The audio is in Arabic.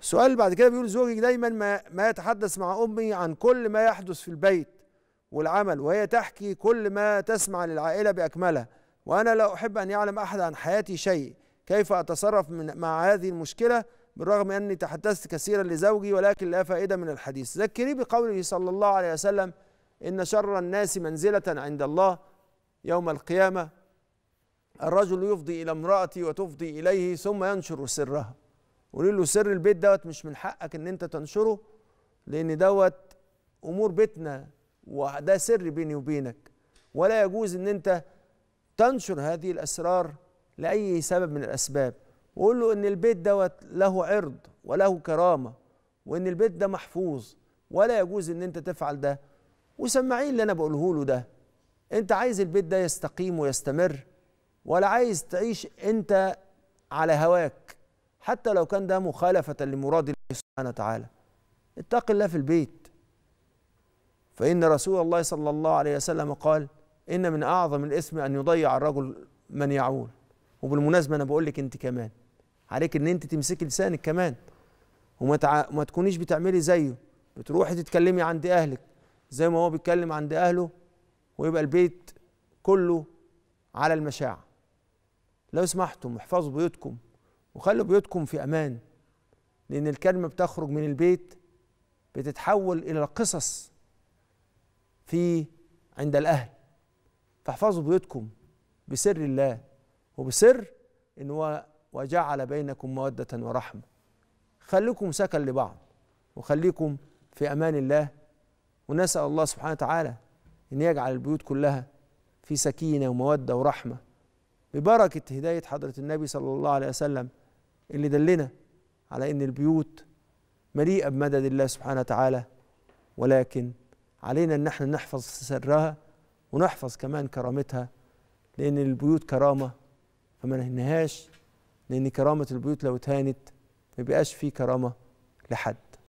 السؤال بعد كده بيقول زوجك دايما ما, ما يتحدث مع امي عن كل ما يحدث في البيت والعمل وهي تحكي كل ما تسمع للعائله باكملها وانا لا احب ان يعلم احد عن حياتي شيء كيف اتصرف من مع هذه المشكله بالرغم اني تحدثت كثيرا لزوجي ولكن لا فائده من الحديث ذكري بقوله صلى الله عليه وسلم ان شر الناس منزله عند الله يوم القيامه الرجل يفضي الى امراته وتفضي اليه ثم ينشر سرها قولي له سر البيت دوت مش من حقك ان انت تنشره لان دوت امور بيتنا وده سر بيني وبينك ولا يجوز ان انت تنشر هذه الاسرار لاي سبب من الاسباب وقول له ان البيت دوت له عرض وله كرامه وان البيت ده محفوظ ولا يجوز ان انت تفعل ده وسمعين اللي انا بقوله له ده انت عايز البيت ده يستقيم ويستمر ولا عايز تعيش انت على هواك حتى لو كان ده مخالفة لمراد الله سبحانه وتعالى اتق الله في البيت فإن رسول الله صلى الله عليه وسلم قال إن من أعظم الإثم أن يضيع الرجل من يعول وبالمناسبة أنا بقول لك أنت كمان عليك أن أنت تمسكي لسانك كمان وما تع... ما تكونيش بتعملي زيه بتروحي تتكلمي عند أهلك زي ما هو بيتكلم عند أهله ويبقى البيت كله على المشاع لو سمحتم احفظوا بيوتكم وخلوا بيوتكم في امان لان الكلمه بتخرج من البيت بتتحول الى قصص في عند الاهل فاحفظوا بيوتكم بسر الله وبسر ان هو وجعل بينكم موده ورحمه خليكم سكن لبعض وخليكم في امان الله ونسال الله سبحانه وتعالى ان يجعل البيوت كلها في سكينه وموده ورحمه ببركه هدايه حضره النبي صلى الله عليه وسلم اللي دلنا على ان البيوت مليئه بمدد الله سبحانه وتعالى ولكن علينا ان احنا نحفظ سرها ونحفظ كمان كرامتها لان البيوت كرامه فما نهنهاش لان كرامه البيوت لو اتهانت ما بيبقاش فيه كرامه لحد